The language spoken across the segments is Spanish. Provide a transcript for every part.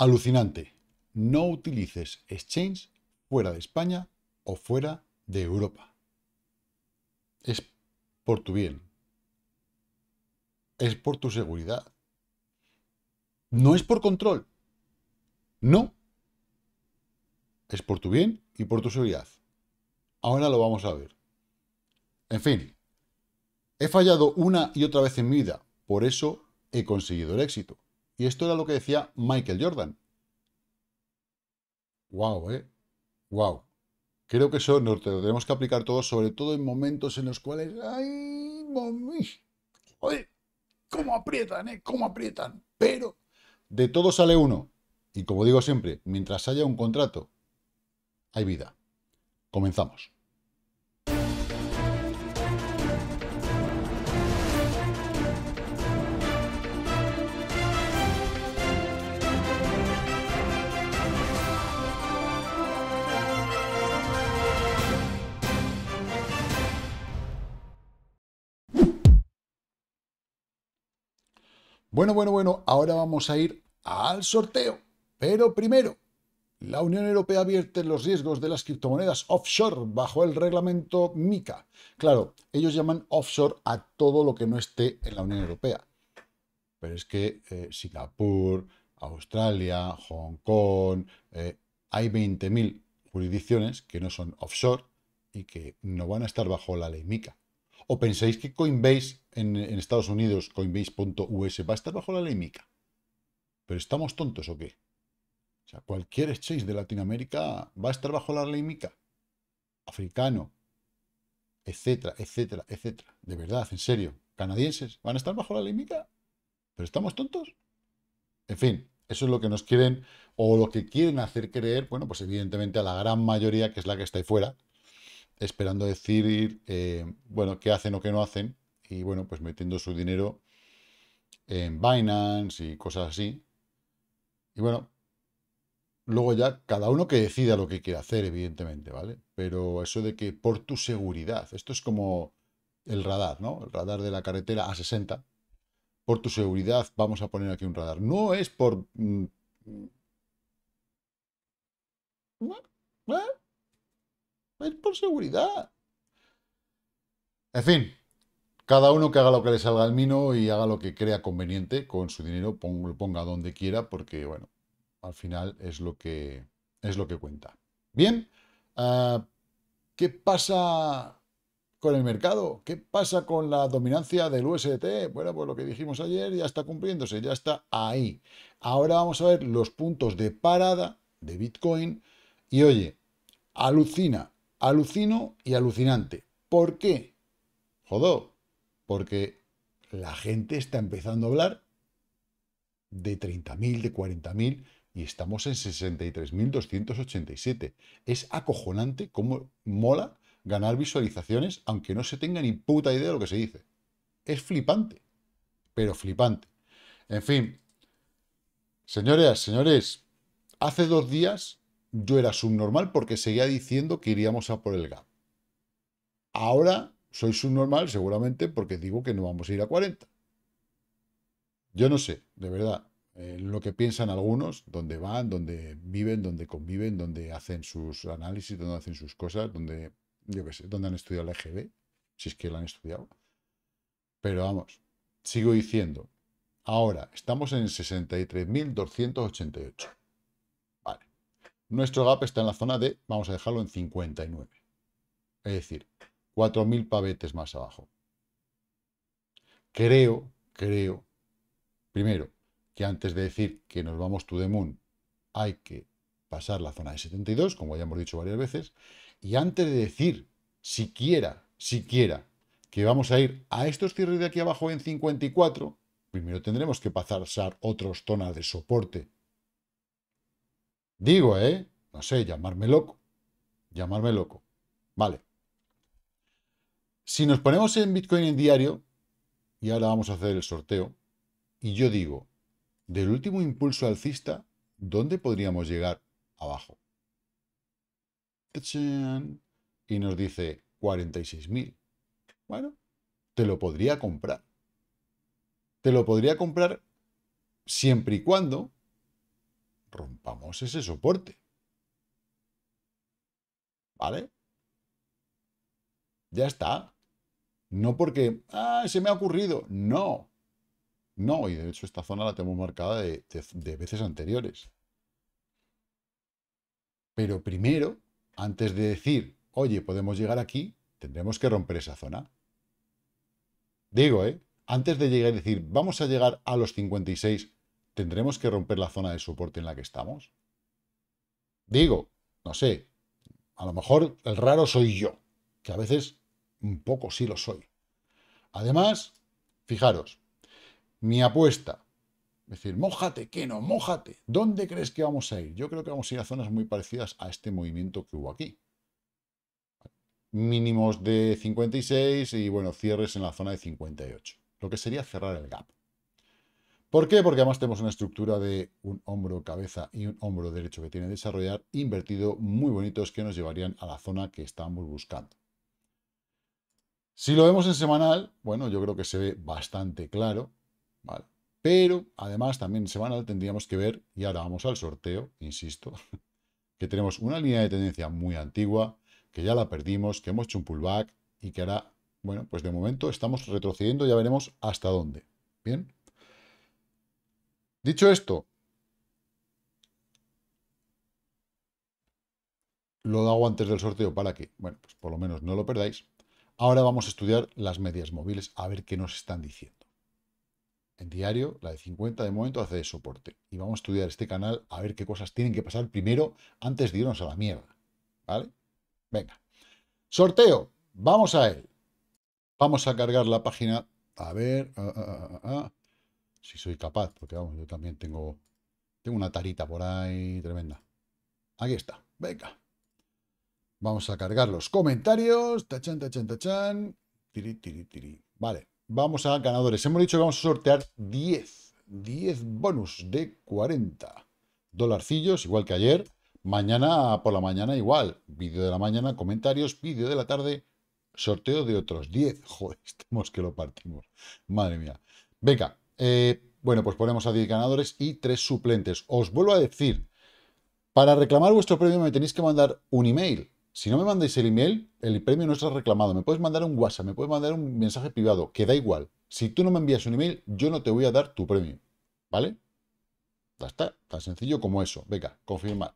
Alucinante. No utilices exchange fuera de España o fuera de Europa. Es por tu bien. Es por tu seguridad. No es por control. No. Es por tu bien y por tu seguridad. Ahora lo vamos a ver. En fin, he fallado una y otra vez en mi vida. Por eso he conseguido el éxito. Y esto era lo que decía Michael Jordan. Wow, ¿eh? Wow. Creo que eso nos lo tenemos que aplicar todo sobre todo en momentos en los cuales... ¡Ay, ¿Cómo aprietan, eh? ¿Cómo aprietan? Pero de todo sale uno. Y como digo siempre, mientras haya un contrato, hay vida. Comenzamos. Bueno, bueno, bueno, ahora vamos a ir al sorteo. Pero primero, la Unión Europea advierte los riesgos de las criptomonedas offshore bajo el reglamento MICA. Claro, ellos llaman offshore a todo lo que no esté en la Unión Europea. Pero es que eh, Singapur, Australia, Hong Kong, eh, hay 20.000 jurisdicciones que no son offshore y que no van a estar bajo la ley MICA. ¿O pensáis que Coinbase en, Estados Unidos, coinbase.us, va a estar bajo la ley MICA? ¿Pero estamos tontos o qué? O sea, cualquier exchange de Latinoamérica va a estar bajo la ley MICA. Africano, etcétera, etcétera, etcétera. De verdad, en serio. ¿Canadienses van a estar bajo la ley MICA? ¿Pero estamos tontos? En fin, eso es lo que nos quieren o lo que quieren hacer creer, bueno, pues evidentemente a la gran mayoría que es la que está ahí fuera, esperando decir, eh, bueno, qué hacen o qué no hacen, y bueno, pues metiendo su dinero en Binance y cosas así. Y bueno, luego ya cada uno que decida lo que quiere hacer, evidentemente, ¿vale? Pero eso de que por tu seguridad, esto es como el radar, ¿no? El radar de la carretera A60. Por tu seguridad vamos a poner aquí un radar. No es por... Mm, mm. Es por seguridad. En fin, cada uno que haga lo que le salga al mino y haga lo que crea conveniente con su dinero, lo ponga donde quiera, porque bueno, al final es lo que es lo que cuenta. Bien, ah, ¿qué pasa con el mercado? ¿Qué pasa con la dominancia del USDT? Bueno, pues lo que dijimos ayer ya está cumpliéndose, ya está ahí. Ahora vamos a ver los puntos de parada de Bitcoin y oye, alucina, alucino y alucinante. ¿Por qué? Jodó, porque la gente está empezando a hablar de 30.000, de 40.000 y estamos en 63.287. Es acojonante cómo mola ganar visualizaciones aunque no se tenga ni puta idea de lo que se dice. Es flipante, pero flipante. En fin, señoras, señores, hace dos días yo era subnormal porque seguía diciendo que iríamos a por el gap. Ahora soy subnormal seguramente porque digo que no vamos a ir a 40. Yo no sé, de verdad, eh, lo que piensan algunos, dónde van, dónde viven, dónde conviven, dónde hacen sus análisis, dónde hacen sus cosas, dónde yo sé, dónde han estudiado la EGB, si es que la han estudiado. Pero vamos, sigo diciendo, ahora estamos en 63.288. Nuestro gap está en la zona de, vamos a dejarlo en 59. Es decir, 4.000 pavetes más abajo. Creo, creo, primero, que antes de decir que nos vamos to the moon, hay que pasar la zona de 72, como ya hemos dicho varias veces, y antes de decir siquiera, siquiera, que vamos a ir a estos cierres de aquí abajo en 54, primero tendremos que pasar otros zonas de soporte Digo, ¿eh? No sé, llamarme loco. Llamarme loco. Vale. Si nos ponemos en Bitcoin en diario, y ahora vamos a hacer el sorteo, y yo digo, del último impulso alcista, ¿dónde podríamos llegar abajo? Y nos dice 46.000. Bueno, te lo podría comprar. Te lo podría comprar siempre y cuando rompamos ese soporte. ¿Vale? Ya está. No porque, ah, se me ha ocurrido. No. No, y de hecho esta zona la tenemos marcada de, veces anteriores. Pero primero, antes de decir, oye, podemos llegar aquí, tendremos que romper esa zona. Digo, ¿eh? Antes de llegar y decir, vamos a llegar a los 56 ¿tendremos que romper la zona de soporte en la que estamos? Digo, no sé, a lo mejor el raro soy yo, que a veces un poco sí lo soy. Además, fijaros, mi apuesta, es decir, mojate, que no, mojate, ¿dónde crees que vamos a ir? Yo creo que vamos a ir a zonas muy parecidas a este movimiento que hubo aquí. Mínimos de 56 y bueno, cierres en la zona de 58, lo que sería cerrar el gap. ¿Por qué? Porque además tenemos una estructura de un hombro cabeza y un hombro derecho que tiene que desarrollar invertido muy bonitos que nos llevarían a la zona que estamos buscando. Si lo vemos en semanal, bueno, yo creo que se ve bastante claro, ¿vale? Pero además también en semanal tendríamos que ver, y ahora vamos al sorteo, insisto, que tenemos una línea de tendencia muy antigua, que ya la perdimos, que hemos hecho un pullback y que ahora, bueno, pues de momento estamos retrocediendo, ya veremos hasta dónde. Bien. Dicho esto, lo hago antes del sorteo para que, bueno, pues por lo menos no lo perdáis. Ahora vamos a estudiar las medias móviles, a ver qué nos están diciendo. En diario, la de 50 de momento hace de soporte. Y vamos a estudiar este canal a ver qué cosas tienen que pasar primero antes de irnos a la mierda. ¿Vale? Venga. Sorteo. Vamos a él. Vamos a cargar la página. A ver. Ah, ah, ah, si soy capaz, porque vamos, yo también tengo, tengo una tarita por ahí tremenda. Aquí está, venga. Vamos a cargar los comentarios. Tachan, tachan, tachan. Tiri, tiri, tiri. Vale, vamos a ganadores. Hemos dicho que vamos a sortear 10. 10 bonus de 40 dolarcillos, igual que ayer. Mañana por la mañana igual. Vídeo de la mañana, comentarios. Vídeo de la tarde, sorteo de otros 10. Joder, estamos que lo partimos. Madre mía. Venga, eh, bueno, pues ponemos a 10 ganadores y 3 suplentes. Os vuelvo a decir, para reclamar vuestro premio me tenéis que mandar un email. Si no me mandáis el email, el premio no está reclamado. Me puedes mandar un WhatsApp, me puedes mandar un mensaje privado, que da igual. Si tú no me envías un email, yo no te voy a dar tu premio. ¿Vale? Ya está, tan sencillo como eso. Venga, confirma.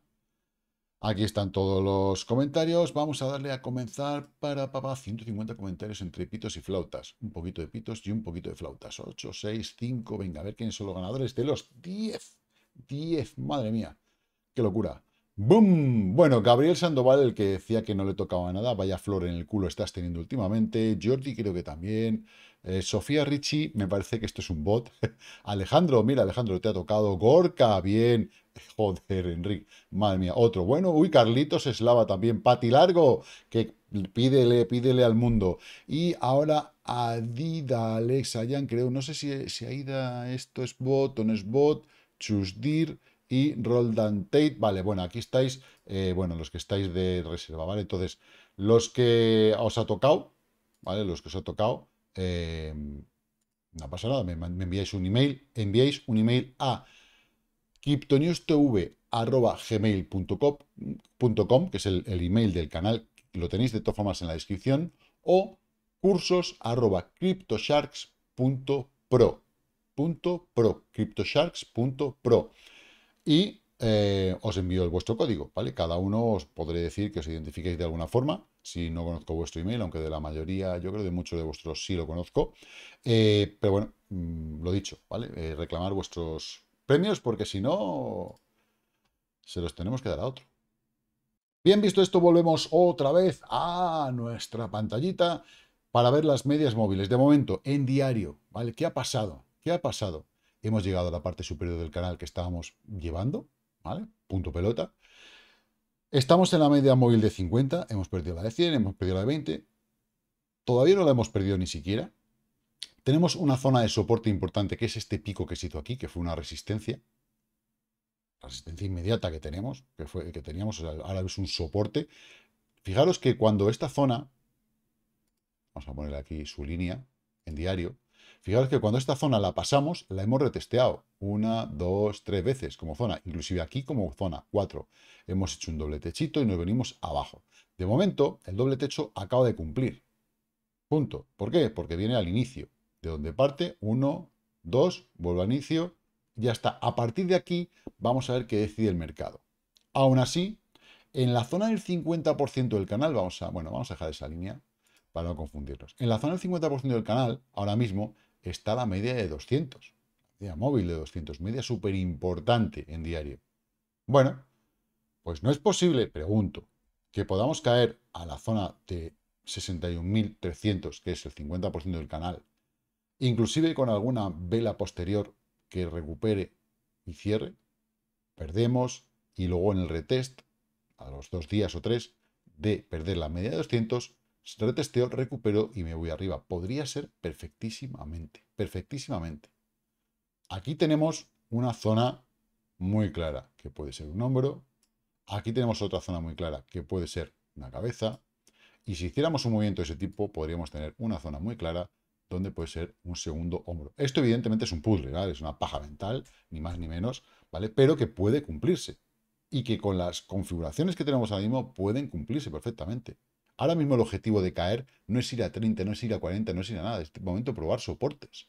Aquí están todos los comentarios. Vamos a darle a comenzar para papá 150 comentarios entre pitos y flautas. Un poquito de pitos y un poquito de flautas. 8, 6, 5. Venga, a ver quiénes son los ganadores de los 10. 10, madre mía. Qué locura. ¡Bum! Bueno, Gabriel Sandoval, el que decía que no le tocaba nada, vaya flor en el culo estás teniendo últimamente. Jordi creo que también. Eh, Sofía Ricci, me parece que esto es un bot. Alejandro, mira, Alejandro, te ha tocado. Gorka, bien. Joder, Enrique, madre mía, otro bueno. Uy, Carlitos Eslava también. Pati Largo, que pídele, pídele al mundo. Y ahora Adida, Alex, Ayan, creo. No sé si, si Aida esto es bot o no es bot. Chusdir y Roldan Tate. Vale, bueno, aquí estáis, eh, bueno, los que estáis de reserva, ¿vale? Entonces, los que os ha tocado, ¿vale? Los que os ha tocado, em, no pasa nada, me, enviáis un email, enviáis un email a cryptonewstv.gmail.com, que es el, email del canal, lo tenéis de todas formas en la descripción, o cursos .pro, punto pro, y eh, os envío el vuestro código, ¿vale? Cada uno os podré decir que os identifiquéis de alguna forma, si no conozco vuestro email, aunque de la mayoría, yo creo de muchos de vuestros sí lo conozco, eh, pero bueno, mm, lo dicho, ¿vale? Eh, reclamar vuestros premios porque si no, se los tenemos que dar a otro. Bien visto esto, volvemos otra vez a nuestra pantallita para ver las medias móviles. De momento, en diario, ¿vale? ¿Qué ha pasado? ¿Qué ha pasado? Hemos llegado a la parte superior del canal que estábamos llevando, ¿vale? Punto pelota. Estamos en la media móvil de 50, hemos perdido la de 100, hemos perdido la de 20. Todavía no la hemos perdido ni siquiera. Tenemos una zona de soporte importante, que es este pico que se hizo aquí, que fue una resistencia. Resistencia inmediata que tenemos, que, fue, que teníamos, ahora es un soporte. Fijaros que cuando esta zona, vamos a poner aquí su línea en diario, Fijaros que cuando esta zona la pasamos, la hemos retesteado una, dos, tres veces como zona. Inclusive aquí como zona 4. Hemos hecho un doble techito y nos venimos abajo. De momento, el doble techo acaba de cumplir. Punto. ¿Por qué? Porque viene al inicio. De donde parte, 1, 2, vuelvo al inicio, ya está. A partir de aquí, vamos a ver qué decide el mercado. Aún así, en la zona del 50% del canal, vamos a, bueno, vamos a dejar esa línea para no confundirnos. En la zona del 50% del canal, ahora mismo, está la media de 200. Media móvil de 200, media súper importante en diario. Bueno, pues no es posible, pregunto, que podamos caer a la zona de 61.300, que es el 50% del canal, inclusive con alguna vela posterior que recupere y cierre, perdemos y luego en el retest, a los dos días o tres de perder la media de 200, retesteo, recupero y me voy arriba. Podría ser perfectísimamente, perfectísimamente. Aquí tenemos una zona muy clara, que puede ser un hombro. Aquí tenemos otra zona muy clara, que puede ser una cabeza. Y si hiciéramos un movimiento de ese tipo, podríamos tener una zona muy clara donde puede ser un segundo hombro. Esto evidentemente es un puzzle, ¿vale? Es una paja mental, ni más ni menos, ¿vale? Pero que puede cumplirse. Y que con las configuraciones que tenemos ahora mismo pueden cumplirse perfectamente. Ahora mismo el objetivo de caer no es ir a 30, no es ir a 40, no es ir a nada. Es este momento probar soportes.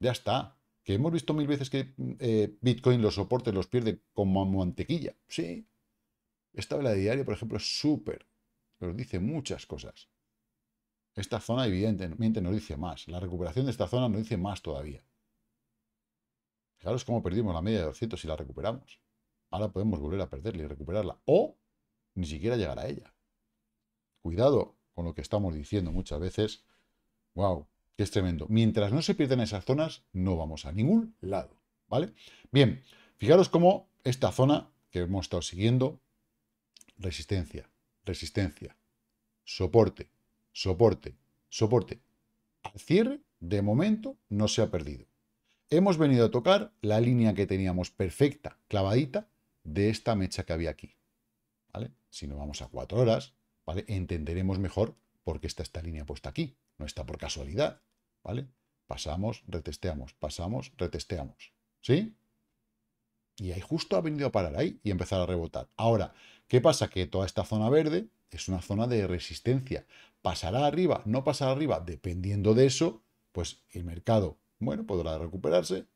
Ya está. Que hemos visto mil veces que mm, eh, Bitcoin los soportes los pierde como mantequilla. Sí. Esta vela de diario, por ejemplo, es súper. Nos dice muchas cosas. Esta zona, evidentemente, no dice más. La recuperación de esta zona no dice más todavía. Fijaros cómo perdimos la media de 200 y la recuperamos. Ahora podemos volver a perderla y recuperarla. O ni siquiera llegar a ella cuidado con lo que estamos diciendo muchas veces, wow, ¡Qué es tremendo. Mientras no se pierden esas zonas, no vamos a ningún lado, ¿vale? Bien, fijaros cómo esta zona que hemos estado siguiendo, resistencia, resistencia, soporte, soporte, soporte. Al cierre, de momento, no se ha perdido. Hemos venido a tocar la línea que teníamos perfecta, clavadita, de esta mecha que había aquí. ¿Vale? Si nos vamos a cuatro horas, Entenderemos mejor por qué está esta línea puesta aquí. No está por casualidad, ¿vale? Pasamos, retesteamos, pasamos, retesteamos. ¿Sí? Y ahí justo ha venido a parar ahí y empezar a rebotar. Ahora, ¿qué pasa? Que toda esta zona verde es una zona de resistencia. ¿Pasará arriba? ¿No pasará arriba? Dependiendo de eso, pues el mercado, bueno, podrá recuperarse,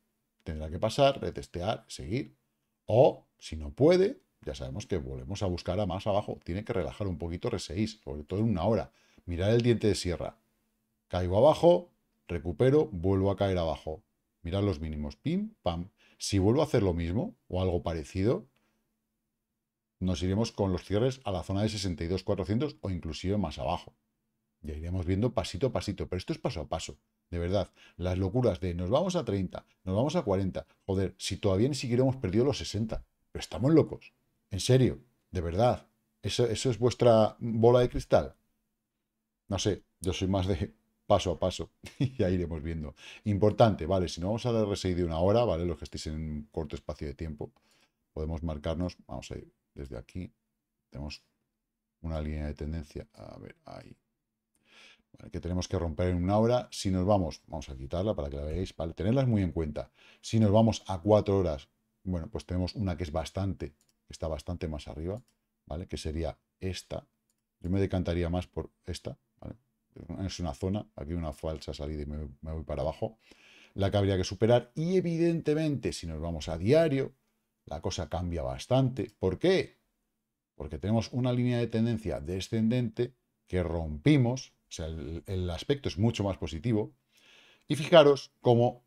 tendrá que pasar, retestear, seguir. O, si no puede, ya sabemos que volvemos a buscar a más abajo. Tiene que relajar un poquito R6, sobre todo en una hora. Mirar el diente de sierra. Caigo abajo, recupero, vuelvo a caer abajo. Mirar los mínimos. Pim, pam. Si vuelvo a hacer lo mismo o algo parecido, nos iremos con los cierres a la zona de 62.400 o inclusive más abajo. Ya iremos viendo pasito a pasito, pero esto es paso a paso. De verdad, las locuras de nos vamos a 30, nos vamos a 40. Joder, si todavía ni siquiera hemos perdido los 60. Pero estamos locos. En serio, de verdad. ¿Eso, es vuestra bola de cristal? No sé, yo soy más de paso a paso y ahí iremos viendo. Importante, vale, si no vamos a dar reseí de una hora, ¿vale? Los que estéis en un corto espacio de tiempo, podemos marcarnos, vamos a ir desde aquí, tenemos una línea de tendencia, a ver, ahí. que tenemos que romper en una hora. Si nos vamos, vamos a quitarla para que la veáis, para Tenerlas muy en cuenta. Si nos vamos a cuatro horas, bueno, pues tenemos una que es bastante, que está bastante más arriba, ¿vale? Que sería esta. Yo me decantaría más por esta, ¿vale? Es una zona, aquí una falsa salida y me, voy para abajo. La que habría que superar. Y evidentemente, si nos vamos a diario, la cosa cambia bastante. ¿Por qué? Porque tenemos una línea de tendencia descendente que rompimos, o sea, el, el aspecto es mucho más positivo. Y fijaros cómo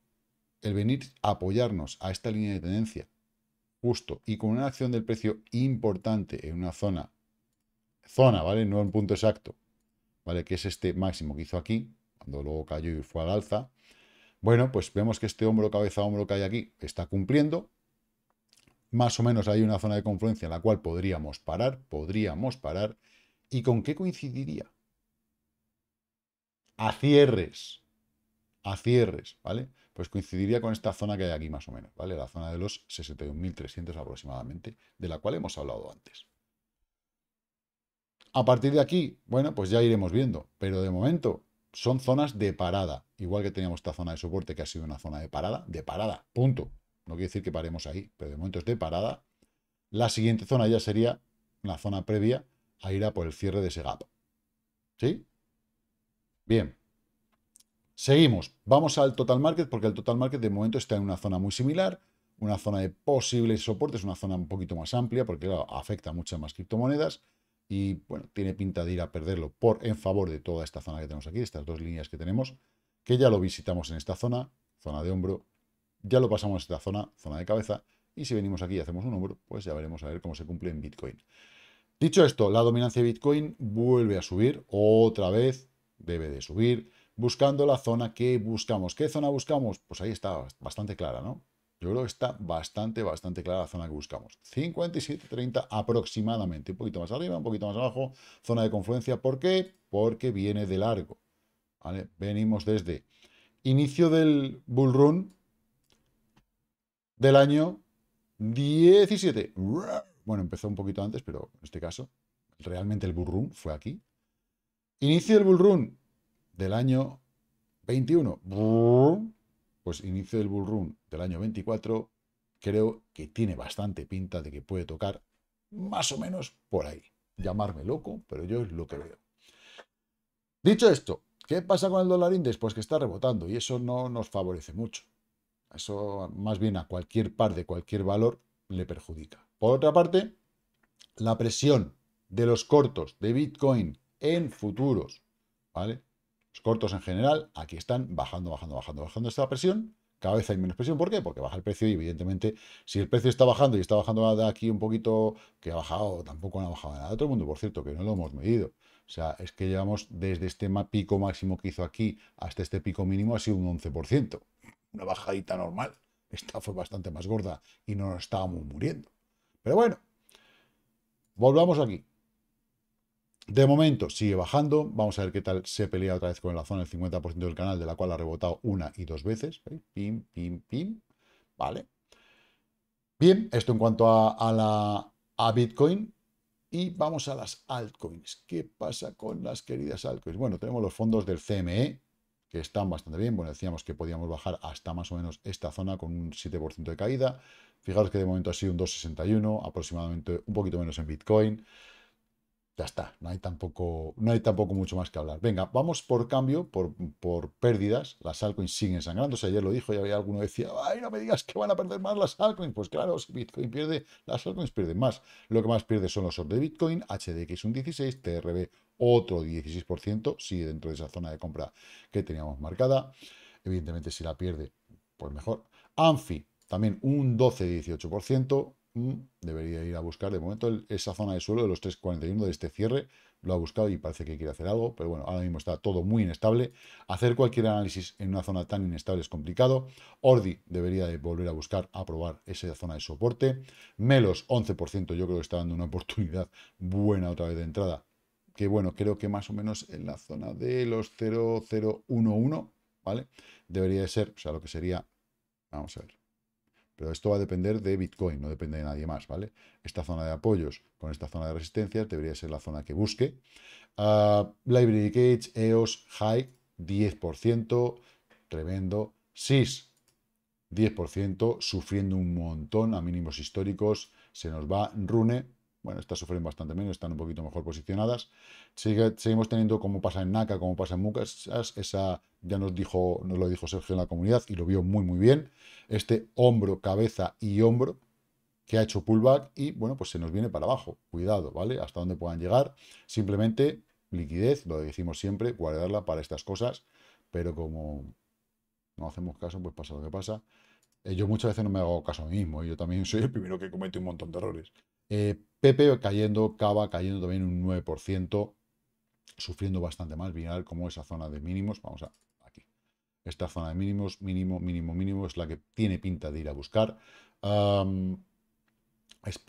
el venir a apoyarnos a esta línea de tendencia justo y con una acción del precio importante en una zona, zona, ¿vale? No en punto exacto, ¿vale? Que es este máximo que hizo aquí, cuando luego cayó y fue al alza. Bueno, pues vemos que este hombro, cabeza, hombro que hay aquí está cumpliendo. Más o menos hay una zona de confluencia en la cual podríamos parar, podríamos parar. ¿Y con qué coincidiría? A cierres, a cierres, ¿vale? pues coincidiría con esta zona que hay aquí más o menos, ¿vale? La zona de los 61.300 aproximadamente, de la cual hemos hablado antes. A partir de aquí, bueno, pues ya iremos viendo, pero de momento son zonas de parada, igual que teníamos esta zona de soporte que ha sido una zona de parada, de parada, punto. No quiere decir que paremos ahí, pero de momento es de parada. La siguiente zona ya sería la zona previa a ir a por el cierre de ese gap. ¿Sí? Bien, Seguimos, vamos al total market porque el total market de momento está en una zona muy similar, una zona de posibles soportes, una zona un poquito más amplia porque claro, afecta a muchas más criptomonedas y bueno, tiene pinta de ir a perderlo por en favor de toda esta zona que tenemos aquí, estas dos líneas que tenemos, que ya lo visitamos en esta zona, zona de hombro, ya lo pasamos a esta zona, zona de cabeza, y si venimos aquí y hacemos un hombro, pues ya veremos a ver cómo se cumple en Bitcoin. Dicho esto, la dominancia de Bitcoin vuelve a subir, otra vez debe de subir, buscando la zona que buscamos. ¿Qué zona buscamos? Pues ahí está, bastante clara, ¿no? Yo creo que está bastante, bastante clara la zona que buscamos. 57.30 aproximadamente, un poquito más arriba, un poquito más abajo, zona de confluencia. ¿Por qué? Porque viene de largo. Venimos desde inicio del bullrun del año 17. Bueno, empezó un poquito antes, pero en este caso, realmente el bullrun fue aquí. Inicio del bullrun del año 21. Pues inicio del bull run del año 24. Creo que tiene bastante pinta de que puede tocar más o menos por ahí. Llamarme loco, pero yo es lo que veo. Dicho esto, ¿qué pasa con el dólar index? Pues que está rebotando y eso no nos favorece mucho. Eso más bien a cualquier par de cualquier valor le perjudica. Por otra parte, la presión de los cortos de Bitcoin en futuros, ¿vale? cortos en general, aquí están bajando, bajando, bajando, bajando esta presión. Cada vez hay menos presión. ¿Por qué? Porque baja el precio y evidentemente si el precio está bajando y está bajando nada aquí un poquito, que ha bajado, tampoco ha bajado nada. Otro mundo, por cierto, que no lo hemos medido. O sea, es que llevamos desde este pico máximo que hizo aquí hasta este pico mínimo ha sido un 11%. Una bajadita normal. Esta fue bastante más gorda y no nos estábamos muriendo. Pero bueno, volvamos aquí. De momento sigue bajando, vamos a ver qué tal se pelea otra vez con la zona del 50% del canal, de la cual ha rebotado una y dos veces. ¿Eh? Pim, pim, pim. Vale. Bien, esto en cuanto a, la, a Bitcoin. Y vamos a las altcoins. ¿Qué pasa con las queridas altcoins? Bueno, tenemos los fondos del CME, que están bastante bien. Bueno, decíamos que podíamos bajar hasta más o menos esta zona con un 7% de caída. Fijaros que de momento ha sido un 2,61, aproximadamente un poquito menos en Bitcoin ya está, no hay tampoco, no hay tampoco mucho más que hablar. Venga, vamos por cambio, por, pérdidas. Las altcoins siguen sea, Ayer lo dijo y había alguno que decía, ay, no me digas que van a perder más las altcoins. Pues claro, si Bitcoin pierde, las altcoins pierden más. Lo que más pierde son los de Bitcoin, HDX un 16, TRB otro 16%, si dentro de esa zona de compra que teníamos marcada. Evidentemente, si la pierde, pues mejor. Anfi, también un 12-18%. Mm, debería ir a buscar. De momento, esa zona de suelo de los 3.41 de este cierre lo ha buscado y parece que quiere hacer algo. Pero bueno, ahora mismo está todo muy inestable. Hacer cualquier análisis en una zona tan inestable es complicado. Ordi debería de volver a buscar, a probar esa zona de soporte. Melos, 11%. Yo creo que está dando una oportunidad buena otra vez de entrada. Que bueno, creo que más o menos en la zona de los 0011, ¿vale? Debería de ser, o sea, lo que sería... Vamos a ver. Pero esto va a depender de Bitcoin, no depende de nadie más, ¿vale? Esta zona de apoyos con esta zona de resistencia debería ser la zona que busque. Ah, Library Cage, EOS, High, 10%, tremendo. SIS, 10%, sufriendo un montón a mínimos históricos. Se nos va Rune, bueno, estas sufren bastante menos, están un poquito mejor posicionadas. Sigue, seguimos teniendo, como pasa en NACA, como pasa en Mucas, esa ya nos, dijo, nos lo dijo Sergio en la comunidad y lo vio muy, muy bien. Este hombro, cabeza y hombro que ha hecho pullback y, bueno, pues se nos viene para abajo. Cuidado, ¿vale? Hasta dónde puedan llegar. Simplemente liquidez, lo decimos siempre, guardarla para estas cosas, pero como no hacemos caso, pues pasa lo que pasa. Eh, yo muchas veces no me hago caso a mí mismo, y yo también soy el primero que comete un montón de errores. Eh, Pepe cayendo, Cava cayendo también un 9%, sufriendo bastante más. Mirar como esa zona de mínimos, vamos a aquí. Esta zona de mínimos, mínimo, mínimo, mínimo, es la que tiene pinta de ir a buscar. Um, pues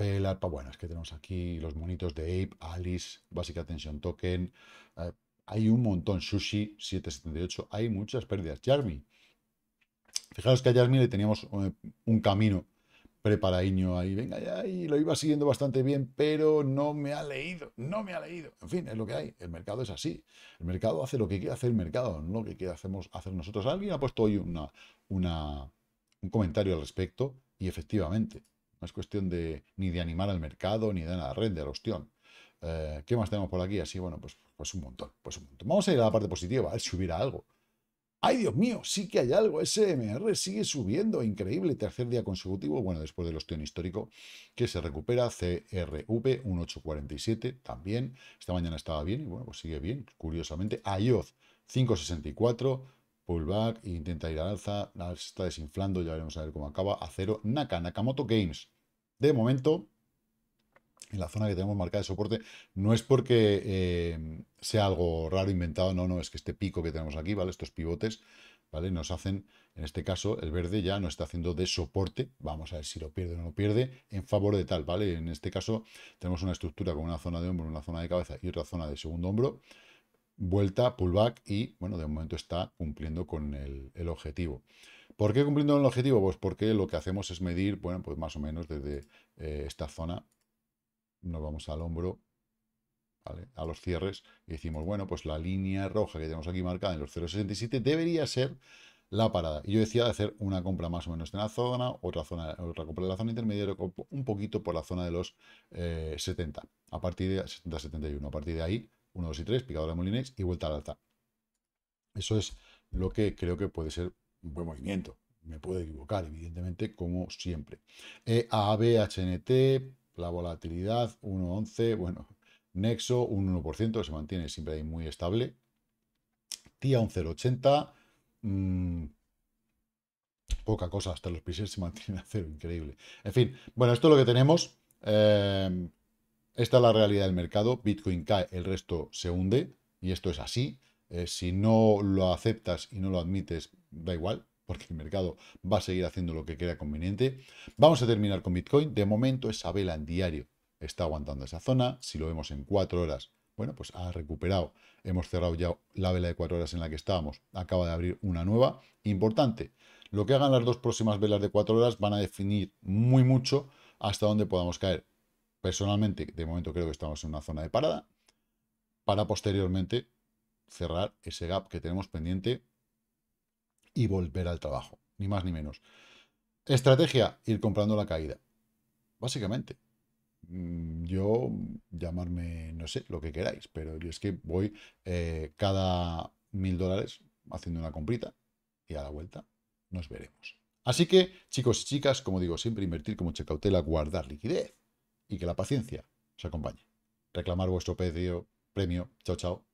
bueno, es que tenemos aquí los monitos de Ape, Alice, Básica Tension Token. Eh, hay un montón, Sushi 778, hay muchas pérdidas. Jarmi, fijaros que a Jarmi le teníamos eh, un camino Iño ahí, venga ya, y lo iba siguiendo bastante bien, pero no me ha leído, no me ha leído. En fin, es lo que hay, el mercado es así. El mercado hace lo que quiere hacer el mercado, no lo que quiere hacer nosotros. Alguien ha puesto hoy una, un comentario al respecto, y efectivamente, no es cuestión de ni de animar al mercado, ni de la red, de la opción, eh, ¿Qué más tenemos por aquí? Así, bueno, pues, pues un montón, pues un montón. Vamos a ir a la parte positiva, a ver si hubiera algo. ¡Ay, Dios mío! Sí que hay algo. SMR sigue subiendo. Increíble. Tercer día consecutivo. Bueno, después del ostión histórico que se recupera. CRV 1847 también. Esta mañana estaba bien y bueno, pues sigue bien. Curiosamente. Ayoz 564. Pullback. Intenta ir al alza. se está desinflando. Ya veremos a ver cómo acaba. A cero. Naka. Nakamoto Games. De momento, en la zona que tenemos marcada de soporte, no es porque eh, sea algo raro inventado, no, no, es que este pico que tenemos aquí, ¿vale? Estos pivotes, ¿vale? Nos hacen, en este caso, el verde ya nos está haciendo de soporte, vamos a ver si lo pierde o no lo pierde, en favor de tal, ¿vale? En este caso tenemos una estructura con una zona de hombro, una zona de cabeza y otra zona de segundo hombro, vuelta, pullback y, bueno, de momento está cumpliendo con el, objetivo. ¿Por qué cumpliendo con el objetivo? Pues porque lo que hacemos es medir, bueno, pues más o menos desde eh, esta zona nos vamos al hombro, a los cierres, y decimos, bueno, pues la línea roja que tenemos aquí marcada en los 0,67 debería ser la parada. Y yo decía de hacer una compra más o menos en la zona, otra zona, otra compra en la zona intermedia, un poquito por la zona de los 70, eh, a partir de 70-71. A partir de ahí, 1, 2 y 3, picado de Molinés y vuelta al alta. Eso es lo que creo que puede ser un buen movimiento. Me puedo equivocar, evidentemente, como siempre. E H, N, T... La volatilidad 1.11, bueno, Nexo un 1% se mantiene siempre ahí muy estable. TIA un mm, poca cosa, hasta los pises se mantienen a cero, increíble. En fin, bueno, esto es lo que tenemos. Em, esta es la realidad del mercado. Bitcoin cae, el resto se hunde. Y esto es así. Eh, si no lo aceptas y no lo admites, da igual porque el mercado va a seguir haciendo lo que crea conveniente. Vamos a terminar con Bitcoin. De momento, esa vela en diario está aguantando esa zona. Si lo vemos en cuatro horas, bueno, pues ha recuperado. Hemos cerrado ya la vela de cuatro horas en la que estábamos. Acaba de abrir una nueva. Importante, lo que hagan las dos próximas velas de cuatro horas van a definir muy mucho hasta dónde podamos caer. Personalmente, de momento creo que estamos en una zona de parada para posteriormente cerrar ese gap que tenemos pendiente y volver al trabajo, ni más ni menos. Estrategia, ir comprando la caída, básicamente. Mm, yo, llamarme, no sé, lo que queráis, pero es que voy eh, cada mil dólares haciendo una comprita y a la vuelta nos veremos. Así que, chicos y chicas, como digo, siempre invertir como mucha cautela, guardar liquidez y que la paciencia os acompañe. Reclamar vuestro pedido, premio. Chao, chao.